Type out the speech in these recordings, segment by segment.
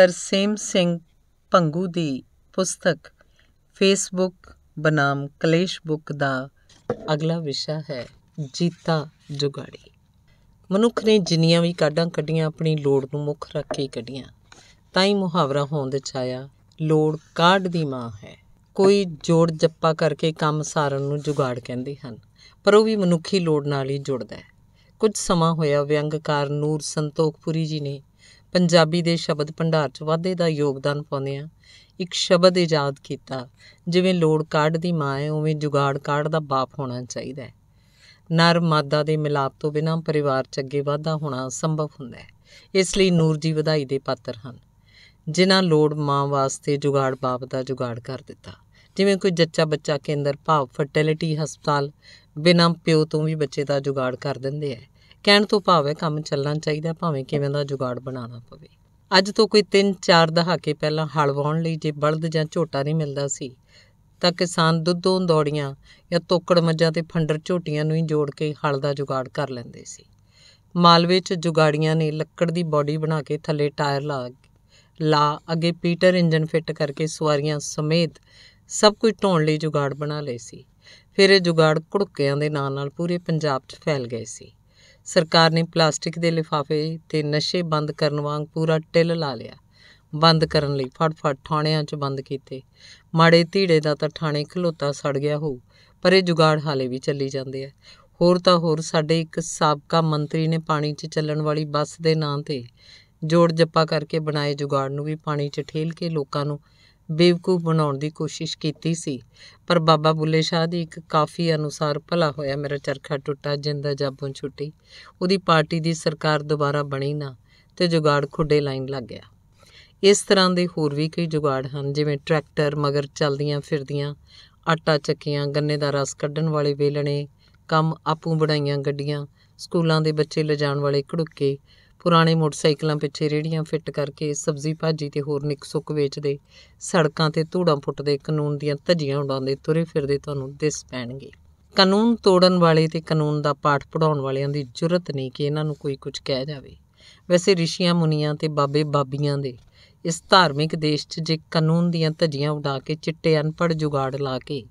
ਤਰਸੇਮ ਸਿੰਘ ਭੰਗੂ ਦੀ ਪੁਸਤਕ ਫੇਸਬੁੱਕ ਬਨਾਮ ਕਲੇਸ਼ ਬੁੱਕ ਦਾ ਅਗਲਾ ਵਿਸ਼ਾ ਹੈ ਜੀਤਾ ਜੁਗਾੜੀ ਮਨੁੱਖ ਨੇ ਜਿੰਨੀਆਂ ਵੀ ਕਾਢਾਂ ਕੱਢੀਆਂ ਆਪਣੀ ਲੋੜ ਨੂੰ ਮੁੱਖ ਰੱਖ ਕੇ ਕੱਢੀਆਂ ਤਾਂ ਹੀ ਮੁਹਾਵਰਾ ਹੋਂਦ ਚ ਆਇਆ ਲੋੜ ਕਾਢ ਦੀ ਮਾਂ ਹੈ ਕੋਈ ਜੋੜ ਜੱਪਾ ਕਰਕੇ ਕੰਮ ਸਾਰਨ ਨੂੰ ਜੁਗਾੜ ਕਹਿੰਦੇ ਹਨ ਪਰ ਉਹ ਵੀ ਮਨੁੱਖੀ ਲੋੜ ਨਾਲ ਹੀ ਜੁੜਦਾ ਹੈ ਕੁਝ ਸਮਾਂ ਹੋਇਆ ਵਿਅੰਗਕਾਰ ਨੂਰ ਸੰਤੋਖਪੁਰੀ ਜੀ ਨੇ ਪੰਜਾਬੀ ਦੇ ਸ਼ਬਦ ਭੰਡਾਰ 'ਚ ਵਾਧੇ ਦਾ ਯੋਗਦਾਨ ਪਾਉਂਦੇ ਆ ਇੱਕ ਸ਼ਬਦ ਇਜਾਦ ਕੀਤਾ ਜਿਵੇਂ ਲੋੜ ਕਾਢ ਦੀ ਮਾਂ ਹੈ ਉਵੇਂ ਜੁਗਾੜ ਕਾਢ ਦਾ ਬਾਪ ਹੋਣਾ ਚਾਹੀਦਾ ਹੈ ਨਰ ਮਾਦਾ ਦੇ ਮਿਲਾਪ ਤੋਂ ਬਿਨਾਂ ਪਰਿਵਾਰ 'ਚ ਅੱਗੇ ਵਾਧਾ ਹੋਣਾ ਸੰਭਵ ਹੁੰਦਾ ਹੈ ਇਸ ਲਈ ਨੂਰ ਜੀ ਵਧਾਈ ਦੇ ਪਾਤਰ ਹਨ ਜਿਨ੍ਹਾਂ ਲੋੜ ਮਾਂ ਵਾਸਤੇ ਜੁਗਾੜ ਬਾਪ ਦਾ ਜੁਗਾੜ ਕਰ ਦਿੱਤਾ ਜਿਵੇਂ ਕੋਈ ਜੱਚਾ ਬੱਚਾ ਕੇਂਦਰ ਭਾਵ ਫਰਟੀਲਿਟੀ ਹਸਪਤਾਲ ਬਿਨਾਂ ਪਿਓ ਤੋਂ ਵੀ ਬੱਚੇ ਦਾ ਜੁਗਾੜ ਕਰ ਦਿੰਦੇ ਐ ਕਹਿਣ ਤੋਂ ਭਾਵ ਹੈ ਕੰਮ ਚੱਲਣਾ ਚਾਹੀਦਾ ਭਾਵੇਂ ਕਿਵੇਂ ਦਾ ਜੁਗਾੜ ਬਣਾਉਣਾ ਪਵੇ ਅੱਜ ਤੋਂ ਕੋਈ 3-4 ਦਹਾਕੇ ਪਹਿਲਾਂ ਹਲ ਵਾਉਣ ਲਈ ਜੇ ਬਲਦ ਜਾਂ ਝੋਟਾ ਨਹੀਂ ਮਿਲਦਾ ਸੀ ਤਾਂ ਕਿਸਾਨ ਦੁੱਧੋਂ ਦੌੜੀਆਂ ਜਾਂ ਤੋਕੜ ਮੱਝਾਂ ਤੇ ਫੰਡਰ ਝੋਟੀਆਂ ਨੂੰ ਹੀ ਜੋੜ ਕੇ ਹਲ ਦਾ ਜੁਗਾੜ ਕਰ ਲੈਂਦੇ ਸੀ ਮਾਲਵੇ 'ਚ ਜੁਗਾੜੀਆਂ ਨੇ ਲੱਕੜ ਦੀ ਬਾਡੀ ਬਣਾ ਕੇ ਥੱਲੇ ਟਾਇਰ ਲਾ ਲਾ ਅੱਗੇ ਪੀਟਰ ਇੰਜਨ ਫਿੱਟ ਕਰਕੇ ਸਵਾਰੀਆਂ ਸਮੇਤ ਸਭ ਕੁਝ ਢੋਣ ਲਈ ਜੁਗਾੜ ਬਣਾ ਲਏ ਸੀ ਫਿਰ ਇਹ ਜੁਗਾੜ ਕੁੜਕਿਆਂ ਦੇ ਨਾਂ ਨਾਲ ਪੂਰੇ ਪੰਜਾਬ 'ਚ ਫੈਲ ਗਏ ਸੀ ਸਰਕਾਰ ਨੇ ਪਲਾਸਟਿਕ ਦੇ ਲਿਫਾਫੇ ਤੇ ਨਸ਼ੇ ਬੰਦ ਕਰਨ ਵਾਂਗ ਪੂਰਾ ਟਿੱਲ ਲਾ ਲਿਆ ਬੰਦ ਕਰਨ ਲਈ ਫੜ ਥਾਣਿਆਂ 'ਚ ਬੰਦ ਕੀਤੇ ਮਾੜੇ ਧੀੜੇ ਦਾ ਤਾਂ ਥਾਣੇ ਖਲੋਤਾ ਸੜ ਗਿਆ ਹੋ ਪਰ ਇਹ ਜੁਗਾੜ ਹਾਲੇ ਵੀ ਚੱਲੀ ਜਾਂਦੇ ਆ ਹੋਰ ਤਾਂ ਹੋਰ ਸਾਡੇ ਇੱਕ ਸਾਬਕਾ ਮੰਤਰੀ ਨੇ ਪਾਣੀ 'ਚ ਚੱਲਣ ਵਾਲੀ ਬੱਸ ਦੇ ਨਾਂ ਤੇ ਜੋੜ ਜੱਪਾ ਕਰਕੇ ਬਣਾਏ ਜੁਗਾੜ ਨੂੰ ਵੀ ਪਾਣੀ 'ਚ ਠੇਲ ਕੇ ਲੋਕਾਂ ਨੂੰ ਬੇਵਕੂਫ ਬਣਾਉਣ ਦੀ ਕੋਸ਼ਿਸ਼ ਕੀਤੀ ਸੀ ਪਰ ਬਾਬਾ ਬੁੱਲੇ ਸ਼ਾਹ ਦੀ ਇੱਕ ਕਾਫੀ ਅਨੁਸਾਰ ਭਲਾ ਹੋਇਆ ਮੇਰਾ ਚਰਖਾ ਟੁੱਟਾ ਜਿੰਦਾ ਜਾਬੋਂ ਛੁੱਟੀ ਉਹਦੀ ਪਾਰਟੀ ਦੀ ਸਰਕਾਰ ਦੁਬਾਰਾ ਬਣੀ ਨਾ ਤੇ ਜੁਗਾੜ ਖੁੱਡੇ ਲਾਈਨ ਲੱਗ ਗਿਆ ਇਸ ਤਰ੍ਹਾਂ ਦੇ ਹੋਰ ਵੀ ਕਈ ਜੁਗਾੜ ਹਨ ਜਿਵੇਂ ਟਰੈਕਟਰ ਮਗਰ ਚਲਦੀਆਂ ਫਿਰਦੀਆਂ ਆਟਾ ਚੱਕੀਆਂ ਗੰਨੇ ਦਾ ਰਸ ਕੱਢਣ ਵਾਲੇ ਵੇਲਣੇ ਕੰਮ ਆਪੂ ਬਣਾਈਆਂ ਗੱਡੀਆਂ ਸਕੂਲਾਂ ਦੇ ਬੱਚੇ ਲਿਜਾਣ ਵਾਲੇ ਘੜੁੱਕੇ ਪੁਰਾਣੇ ਮੋਟਰਸਾਈਕਲਾਂ ਪਿੱਛੇ ਰੇੜੀਆਂ ਫਿੱਟ ਕਰਕੇ ਸਬਜ਼ੀ ਭਾਜੀ ਤੇ ਹੋਰ ਸੁੱਕ ਵੇਚਦੇ ਸੜਕਾਂ ਤੇ ਧੂੜਾਂ ਪੁੱਟਦੇ ਕਾਨੂੰਨ ਦੀਆਂ ਧੱਜੀਆਂ ਉਡਾਉਂਦੇ ਤੁਰੇ ਫਿਰਦੇ ਤੁਹਾਨੂੰ ਦਿਸ ਪੈਣਗੇ ਕਾਨੂੰਨ ਤੋੜਨ ਵਾਲੇ ਤੇ ਕਾਨੂੰਨ ਦਾ ਪਾਠ ਪੜਾਉਣ ਵਾਲਿਆਂ ਦੀ ਜੁਰਤ ਨਹੀਂ ਕਿ ਇਹਨਾਂ ਨੂੰ ਕੋਈ ਕੁਝ ਕਹਿ ਜਾਵੇ ਵੈਸੇ ਰਿਸ਼ੀਆਂ ਮੁਨੀਆਂ ਤੇ ਬਾਬੇ ਬਾਬੀਆਂ ਦੇ ਇਸ ਧਾਰਮਿਕ ਦੇਸ਼ 'ਚ ਜੇ ਕਾਨੂੰਨ ਦੀਆਂ ਧੱਜੀਆਂ ਉਡਾ ਕੇ ਚਿੱਟੇ ਅਨਪੜ ਜੁਗਾੜ ਲਾ ਕੇ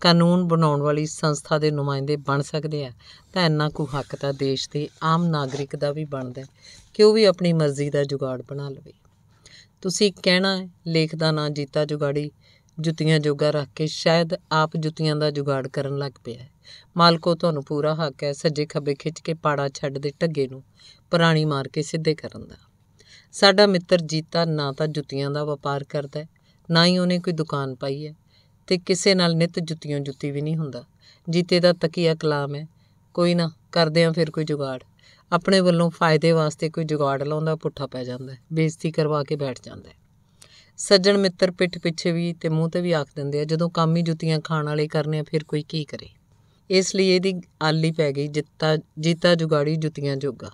ਕਾਨੂੰਨ ਬਣਾਉਣ ਵਾਲੀ ਸੰਸਥਾ ਦੇ ਨੁਮਾਇੰਦੇ ਬਣ ਸਕਦੇ ਆ ਤਾਂ ਇੰਨਾ ਕੋ ਹੱਕ ਤਾਂ ਦੇਸ਼ ਦੇ ਆਮ ਨਾਗਰਿਕ ਦਾ ਵੀ ਬਣਦਾ ਕਿ ਉਹ ਵੀ ਆਪਣੀ ਮਰਜ਼ੀ ਦਾ ਜੁਗਾੜ ਬਣਾ ਲਵੇ ਤੁਸੀਂ ਕਹਿਣਾ ਲੇਖ ਦਾ ਨਾਂ ਜੀਤਾ ਜੁਗਾੜੀ ਜੁੱਤੀਆਂ ਜੋਗਾ ਰੱਖ ਕੇ ਸ਼ਾਇਦ ਆਪ ਜੁੱਤੀਆਂ ਦਾ ਜੁਗਾੜ ਕਰਨ ਲੱਗ ਪਿਆ ਹੈ ਮਾਲਕੋ ਤੁਹਾਨੂੰ ਪੂਰਾ ਹੱਕ ਹੈ ਸੱਜੇ ਖੱਬੇ ਖਿੱਚ ਕੇ ਪਾੜਾ ਛੱਡ ਦੇ ਢੱਗੇ ਨੂੰ ਪੁਰਾਣੀ ਮਾਰ ਕੇ ਸਿੱਧੇ ਕਰਨ ਦਾ ਸਾਡਾ ਮਿੱਤਰ ਜੀਤਾ ਨਾ ਤਾਂ ਜੁੱਤੀਆਂ ਦਾ ਵਪਾਰ ਕਰਦਾ ਹੈ ਨਾ ਹੀ ਉਹਨੇ ਕੋਈ ਦੁਕਾਨ ਪਾਈ ਹੈ ਤੇ ਕਿਸੇ ਨਾਲ ਨਿਤ ਜੁੱਤੀਆਂ ਜੁੱਤੀ ਵੀ ਨਹੀਂ ਹੁੰਦਾ ਜੀਤੇ ਦਾ ਤਕੀਆ ਕਲਾਮ ਹੈ ਕੋਈ ਨਾ ਕਰਦੇ ਆ ਫਿਰ ਕੋਈ ਜੁਗਾੜ ਆਪਣੇ ਵੱਲੋਂ ਫਾਇਦੇ ਵਾਸਤੇ ਕੋਈ ਜੁਗਾੜ ਲਾਉਂਦਾ ਪੁੱਠਾ ਪੈ ਜਾਂਦਾ ਹੈ ਬੇਇੱਜ਼ਤੀ ਕਰਵਾ ਕੇ ਬੈਠ ਜਾਂਦਾ ਹੈ ਸੱਜਣ ਮਿੱਤਰ ਪਿੱਠ ਪਿੱਛੇ ਵੀ ਤੇ ਮੂੰਹ ਤੇ ਵੀ ਆਖ ਦਿੰਦੇ ਆ ਜਦੋਂ ਕੰਮ ਹੀ ਜੁੱਤੀਆਂ ਖਾਣ ਵਾਲੇ ਕਰਨੇ ਆ ਫਿਰ ਕੋਈ ਕੀ ਕਰੇ ਇਸ ਲਈ ਇਹਦੀ ਆਲੀ ਪੈ ਗਈ ਜਿੱਤਾ ਜੀਤਾ ਜੁਗਾੜੀ ਜੁੱਤੀਆਂ ਜੋਗਾ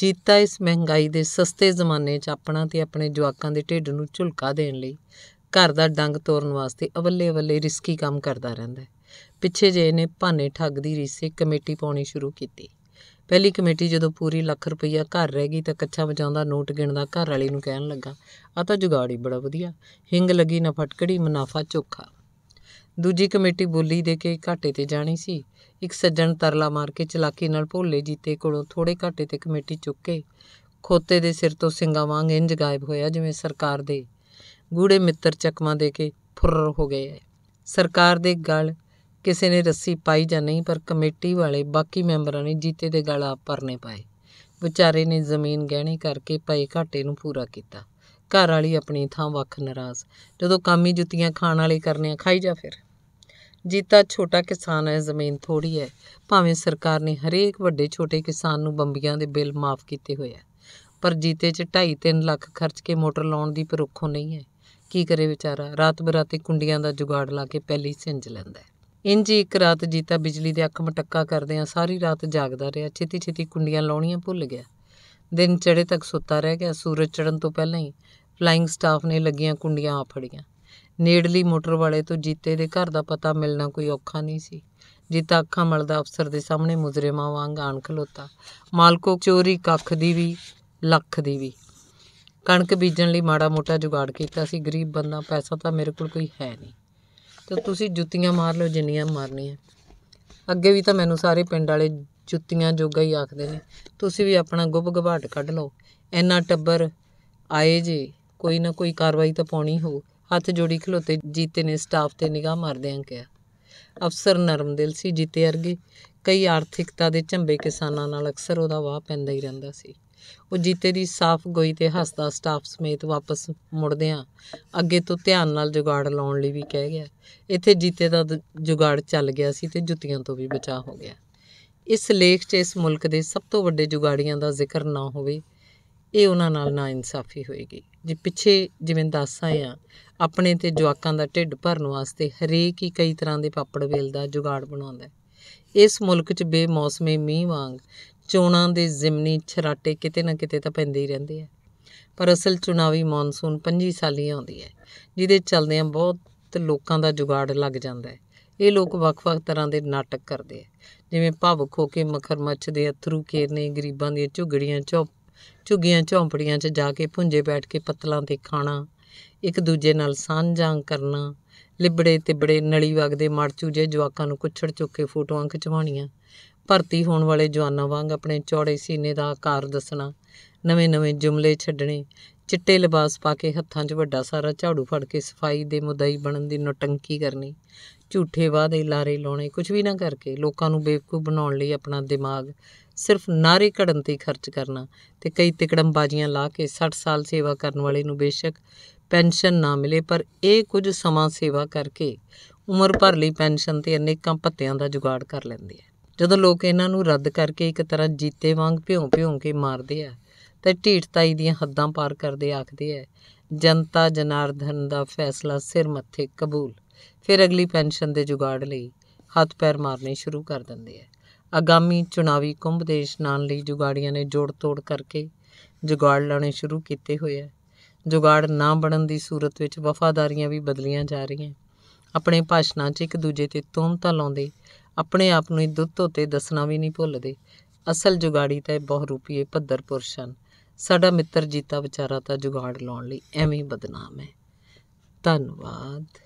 ਜੀਤਾ ਇਸ ਮਹਿੰਗਾਈ ਦੇ ਸਸਤੇ ਜ਼ਮਾਨੇ 'ਚ ਆਪਣਾ ਤੇ ਆਪਣੇ ਜਵਾਕਾਂ ਦੇ ਢਿੱਡ ਨੂੰ ਝੁਲਕਾ ਦੇਣ ਲਈ ਘਰ ਦਾ ਡੰਗ ਤੋੜਨ ਵਾਸਤੇ ਅਵੱਲੇ ਅਵੱਲੇ ਰਿਸਕੀ ਕੰਮ ਕਰਦਾ ਰਹਿੰਦਾ ਪਿੱਛੇ ਜੇ ਇਹਨੇ ਭਾਨੇ ਠੱਗ ਦੀ ਰੀਸੇ ਕਮੇਟੀ ਪਾਉਣੀ ਸ਼ੁਰੂ ਕੀਤੀ ਪਹਿਲੀ ਕਮੇਟੀ ਜਦੋਂ ਪੂਰੀ ਲੱਖ ਰੁਪਈਆ ਘਰ ਰਹਿ ਗਈ ਤਾਂ ਕੱਚਾ ਵਜਾਉਂਦਾ ਨੋਟ ਗਿਣਦਾ ਘਰ ਵਾਲੀ ਨੂੰ ਕਹਿਣ ਲੱਗਾ ਆ ਤਾਂ ਜੁਗਾੜ ਹੀ ਬੜਾ ਵਧੀਆ ਹਿੰਗ ਲੱਗੀ ਨਾ ਫਟਕੜੀ ਮੁਨਾਫਾ ਚੋਖਾ ਦੂਜੀ ਕਮੇਟੀ ਬੋਲੀ ਦੇ ਕੇ ਘਾਟੇ ਤੇ ਜਾਣੀ ਸੀ ਇੱਕ ਸੱਜਣ ਤਰਲਾ ਮਾਰ ਕੇ ਚਲਾਕੀ ਨਾਲ ਭੋਲੇ ਜੀਤੇ ਕੋਲੋਂ ਥੋੜੇ ਘਾਟੇ ਤੇ ਕਮੇਟੀ ਚੁੱਕ ਕੇ ਖੋਤੇ ਦੇ ਸਿਰ ਤੋਂ ਸਿੰਗਾ ਵਾਂਗ ਇੰਜ ਗਾਇਬ ਹੋਇਆ ਜਿਵੇਂ ਸਰਕਾਰ ਦੇ ਗੂੜੇ ਮਿੱਤਰ ਚਕਮਾ ਦੇ ਕੇ ਫੁਰਰ ਹੋ ਗਏ ਐ ਸਰਕਾਰ ਦੇ ਗਲ ਕਿਸੇ ਨੇ ਰੱਸੀ ਪਾਈ ਜਾਂ ਨਹੀਂ ਪਰ ਕਮੇਟੀ ਵਾਲੇ ਬਾਕੀ ਮੈਂਬਰਾਂ ਨੇ ਜੀਤੇ ਦੇ ਗਲ ਆਪ ਭਰਨੇ ਪਾਏ ਵਿਚਾਰੇ ਨੇ ਜ਼ਮੀਨ ਗਹਿਣੀ ਕਰਕੇ ਪਏ ਘਾਟੇ ਨੂੰ ਪੂਰਾ ਕੀਤਾ ਘਰ ਵਾਲੀ ਆਪਣੀ ਥਾਂ ਵੱਖ ਨਾਰਾਜ਼ ਜਦੋਂ ਕਾਮੀ ਜੁੱਤੀਆਂ ਖਾਣ ਵਾਲੇ ਕਰਨੇ ਆ ਖਾਈ ਜਾ ਫਿਰ ਜੀਤਾ ਛੋਟਾ ਕਿਸਾਨ ਹੈ ਜ਼ਮੀਨ ਥੋੜੀ ਹੈ ਭਾਵੇਂ ਸਰਕਾਰ ਨੇ ਹਰੇਕ ਵੱਡੇ ਛੋਟੇ ਕਿਸਾਨ ਨੂੰ ਬੰਬੀਆਂ ਦੇ ਬਿੱਲ ਮਾਫ ਕੀਤੇ ਹੋਏ ਆ ਪਰ ਜੀਤੇ 'ਚ 2.5 3 ਲੱਖ ਖਰਚ ਕੇ ਮੋਟਰ ਲਾਉਣ ਦੀ ਪਰੋਖੋ ਨਹੀਂ ਹੈ ਕੀ ਕਰੇ ਵਿਚਾਰਾ ਰਾਤ ਬਰਾਤੇ ਕੁੰਡੀਆਂ ਦਾ ਜੁਗਾੜ ਲਾ ਕੇ ਪਹਿਲੀ ਸਿੰਜ ਲੈਂਦਾ ਇੰਜ ਇੱਕ ਰਾਤ ਜੀਤਾ ਬਿਜਲੀ ਦੇ ਅੱਖ ਮਟੱਕਾ ਕਰਦੇ ਆ ਸਾਰੀ ਰਾਤ ਜਾਗਦਾ ਰਿਹਾ ਛੇਤੀ ਛੇਤੀ ਕੁੰਡੀਆਂ ਲਾਉਣੀਆਂ ਭੁੱਲ ਗਿਆ ਦਿਨ ਚੜੇ ਤੱਕ ਸੁੱਤਾ ਰਹਿ ਗਿਆ ਸੂਰਜ ਚੜਨ ਤੋਂ ਪਹਿਲਾਂ ਹੀ ਫਲਾਈਂਗ ਸਟਾਫ ਨੇ ਲੱਗੀਆਂ ਕੁੰਡੀਆਂ ਆ ਫੜੀਆਂ ਨੇੜਲੀ ਮੋਟਰ ਵਾਲੇ ਤੋਂ ਜੀਤੇ ਦੇ ਘਰ ਦਾ ਪਤਾ ਮਿਲਣਾ ਕੋਈ ਔਖਾ ਨਹੀਂ ਸੀ ਜੀਤਾ ਅੱਖਾਂ ਮਲਦਾ ਅਫਸਰ ਦੇ ਸਾਹਮਣੇ ਮੁਜ਼ਰਮਾ ਵਾਂਗ ਆਣ ਖਲੋਤਾ ਮਾਲਕੋ ਚੋਰੀ ਕੱਖ ਦੀ ਵੀ ਲੱਖ ਦੀ ਵੀ ਕਣਕ ਬੀਜਣ ਲਈ ਮਾੜਾ ਮੋਟਾ ਜੁਗਾੜ ਕੀਤਾ ਸੀ ਗਰੀਬ ਬੰਦਾ ਪੈਸਾ ਤਾਂ ਮੇਰੇ ਕੋਲ ਕੋਈ ਹੈ ਨਹੀਂ ਤਾਂ ਤੁਸੀਂ ਜੁੱਤੀਆਂ ਮਾਰ ਲਓ ਜਿੰਨੀਆਂ ਮਾਰਨੀਆਂ ਅੱਗੇ ਵੀ ਤਾਂ ਮੈਨੂੰ ਸਾਰੇ ਪਿੰਡ ਵਾਲੇ ਜੁੱਤੀਆਂ ਜੋਗਾ ਹੀ ਆਖਦੇ ਨੇ ਤੁਸੀਂ ਵੀ ਆਪਣਾ ਗੁੱਬ ਗਵਾਟ ਕੱਢ ਲਓ ਇੰਨਾ ਟੱਬਰ ਆਏ ਜੀ ਕੋਈ ਨਾ ਕੋਈ ਕਾਰਵਾਈ ਤਾਂ ਪਾਉਣੀ ਹੋ ਹੱਥ ਜੋੜੀ ਖਲੋਤੇ ਜੀਤੇ ਨੇ ਸਟਾਫ ਤੇ ਨਿਗਾਹ ਮਾਰਦਿਆਂ ਕਿਹਾ ਅਫਸਰ ਨਰਮਦਿਲ ਸੀ ਜੀਤੇ ਅਰਗੇ ਕਈ ਆਰਥਿਕਤਾ ਦੇ ਝੰਬੇ ਕਿਸਾਨਾਂ ਨਾਲ ਅਕਸਰ ਉਹਦਾ ਵਾਹ ਪੈਂਦਾ ਹੀ ਰਹਿੰਦਾ ਸੀ ਉਹ ਜੀਤੇ ਦੀ ਸਾਫ਼ ਗੋਈ ਤੇ ਹੱਸਦਾ ਸਟਾਫ ਸਮੇਤ ਵਾਪਸ ਮੁੜਦਿਆਂ ਅੱਗੇ ਤੋਂ ਧਿਆਨ ਨਾਲ ਜੁਗਾੜ ਲਾਉਣ ਲਈ ਵੀ ਕਹਿ ਗਿਆ ਇੱਥੇ ਜੀਤੇ ਦਾ ਜੁਗਾੜ ਚੱਲ ਗਿਆ ਸੀ ਤੇ ਜੁੱਤੀਆਂ ਤੋਂ ਵੀ ਬਚਾ ਹੋ ਗਿਆ ਇਸ ਲੇਖ 'ਚ ਇਸ ਮੁਲਕ ਦੇ ਸਭ ਤੋਂ ਵੱਡੇ ਜੁਗਾੜੀਆਂ ਦਾ ਜ਼ਿਕਰ ਨਾ ਹੋਵੇ ਇਹ ਉਹਨਾਂ ਨਾਲ ਨਾ ਇਨਸਾਫੀ ਹੋਏਗੀ ਜੇ ਪਿੱਛੇ ਜਿਵੇਂ ਦੱਸਾਂ ਆ ਆਪਣੇ ਤੇ ਜਵਾਕਾਂ ਦਾ ਢਿੱਡ ਭਰਨ ਵਾਸਤੇ ਹਰੇਕ ਹੀ ਕਈ ਤਰ੍ਹਾਂ ਦੇ ਪਾਪੜ ਵੇਲਦਾ ਜੁਗਾੜ ਬਣਾਉਂਦਾ ਇਸ ਮੁਲਕ 'ਚ ਬੇਮੌਸਮੇ ਮੀਂਹ ਵਾਂਗ ਚੋਣਾਂ ਦੇ ਜ਼ਿਮਨੀ ਛਰਾਟੇ ਕਿਤੇ ਨਾ ਕਿਤੇ ਤਾਂ ਪੈਂਦੇ ਹੀ ਰਹਿੰਦੇ ਆ ਪਰ ਅਸਲ ਚੁਣਾਵੀ ਮੌਨਸੂਨ 25 ਸਾਲੀ ਆਉਂਦੀ ਹੈ ਜਿਹਦੇ ਆ ਬਹੁਤ ਲੋਕਾਂ ਦਾ ਜੁਗਾੜ ਲੱਗ ਜਾਂਦਾ ਹੈ ਇਹ ਲੋਕ ਵੱਖ-ਵੱਖ ਤਰ੍ਹਾਂ ਦੇ ਨਾਟਕ ਕਰਦੇ ਆ ਜਿਵੇਂ ਭਵਖ ਹੋ ਕੇ ਮਖਰਮੱਛ ਦੇ ਅਥਰੂ ਕੇਰਨੇ ਗਰੀਬਾਂ ਦੀਆਂ ਝੁਗੜੀਆਂ ਚੋਂ ਝੁੱਗੀਆਂ ਝੌਂਪੜੀਆਂ 'ਚ ਜਾ ਕੇ ਭੁੰਜੇ ਬੈਠ ਕੇ ਪੱਤਲਾਂ ਤੇ ਖਾਣਾ ਇੱਕ ਦੂਜੇ ਨਾਲ ਸਾਂਝਾਂ ਕਰਨਾ ਲਿਬੜੇ ਤੇ ਬੜੇ ਨਲੀ ਵਗਦੇ ਮੜਚੂ ਜੇ ਜਵਾਕਾਂ ਨੂੰ ਕੁਛੜ ਚੁੱਕ ਕੇ ਫੋਟੋਆਂ ਖਿਚਵਾਉਣੀਆਂ ਭਰਤੀ ਹੋਣ ਵਾਲੇ ਜਵਾਨਾਂ ਵਾਂਗ ਆਪਣੇ ਚੌੜੇ ਸੀਨੇ ਦਾ ਆਕਾਰ ਦੱਸਣਾ ਨਵੇਂ-ਨਵੇਂ ਜੁਮਲੇ ਛੱਡਣੇ ਚਿੱਟੇ ਲਿਬਾਸ ਪਾ ਕੇ ਹੱਥਾਂ 'ਚ ਵੱਡਾ ਸਾਰਾ ਝਾੜੂ ਫੜ ਕੇ ਸਫਾਈ ਦੇ ਮੁਦਈ ਬਣਨ ਦੀ ਨਟੰਕੀ ਕਰਨੀ ਝੂਠੇ ਵਾਅਦੇ ਲਾਰੇ ਲਾਉਣੇ ਕੁਝ ਵੀ ਨਾ ਕਰਕੇ ਲੋਕਾਂ ਨੂੰ ਬੇਵਕੂਫ ਬਣਾਉਣ ਲਈ ਆਪਣਾ ਦਿਮਾਗ ਸਿਰਫ ਨਾਰੇ ਘੜਨ ਤੇ ਖਰਚ ਕਰਨਾ ਤੇ ਕਈ ਬਾਜੀਆਂ ਲਾ ਕੇ 60 ਸਾਲ ਸੇਵਾ ਕਰਨ ਵਾਲੇ ਨੂੰ ਬੇਸ਼ੱਕ ਪੈਨਸ਼ਨ ਨਾ ਮਿਲੇ ਪਰ ਇਹ ਕੁਝ ਸਮਾਂ ਸੇਵਾ ਕਰਕੇ ਉਮਰ ਭਰ ਲਈ ਪੈਨਸ਼ਨ ਤੇ ਅਨੇਕਾਂ ਭੱਤਿਆਂ ਦਾ ਜੁਗਾੜ ਕਰ ਲੈਂਦੇ ਆ ਜਦੋਂ ਲੋਕ ਇਹਨਾਂ ਨੂੰ ਰੱਦ ਕਰਕੇ ਇੱਕ ਤਰ੍ਹਾਂ ਜੀਤੇ ਵਾਂਗ ਭਿਉਂ-ਭਿਉਂ ਕੇ ਮਾਰਦੇ ਆ ਤੇ ਢੀਠਤਾਈ ਦੀਆਂ ਹੱਦਾਂ ਪਾਰ ਕਰਦੇ ਆਖਦੇ ਆ ਜਨਤਾ ਜਨਾਰਧਨ ਦਾ ਫੈਸਲਾ ਸਿਰ ਮੱਥੇ ਕਬੂਲ ਫਿਰ ਅਗਲੀ ਪੈਨਸ਼ਨ ਦੇ ਜੁਗਾੜ ਲਈ ਹੱਥ ਪੈਰ ਮਾਰਨੇ ਸ਼ੁਰੂ ਕਰ ਦਿੰਦੇ ਆ ਆਗਾਮੀ ਚੁਣਾਵੀ ਕੁੰਭ ਦੇ ਇਸ਼ਨਾਨ ਲਈ ਜੁਗਾੜੀਆਂ ਨੇ ਜੋੜ ਤੋੜ ਕਰਕੇ ਜੁਗਾੜ ਲਾਣੇ ਸ਼ੁਰੂ ਕੀਤੇ ਹੋਏ ਆ ਜੁਗਾੜ ਨਾ ਬਣਨ ਦੀ ਸੂਰਤ ਵਿੱਚ ਵਫਾਦਾਰੀਆਂ ਵੀ ਬਦਲੀਆਂ ਜਾ ਰਹੀਆਂ ਆਪਣੇ ਭਾਸ਼ਣਾਂ 'ਚ ਇੱਕ ਦੂਜੇ ਤੇ ਤੋਹਮਤਾਂ ਲਾਉਂਦੇ ਆਪਣੇ ਆਪ ਨੂੰ ਦੁੱਧ ਤੇ ਦੱਸਣਾ ਵੀ ਨਹੀਂ ਭੁੱਲਦੇ ਅਸਲ ਜੁਗਾੜੀ ਤਾਂ ਇਹ ਬਹੁਰੂਪੀਏ ਭੱਦਰ ਪੁਰਸ਼ ਹਨ ਸਾਡਾ ਮਿੱਤਰ ਜੀਤਾ ਵਿਚਾਰਾ ਤਾਂ ਜੁਗਾੜ ਲਾਉਣ ਲਈ ਐਵੇਂ ਬਦਨਾਮ ਹੈ ਧੰਨਵਾਦ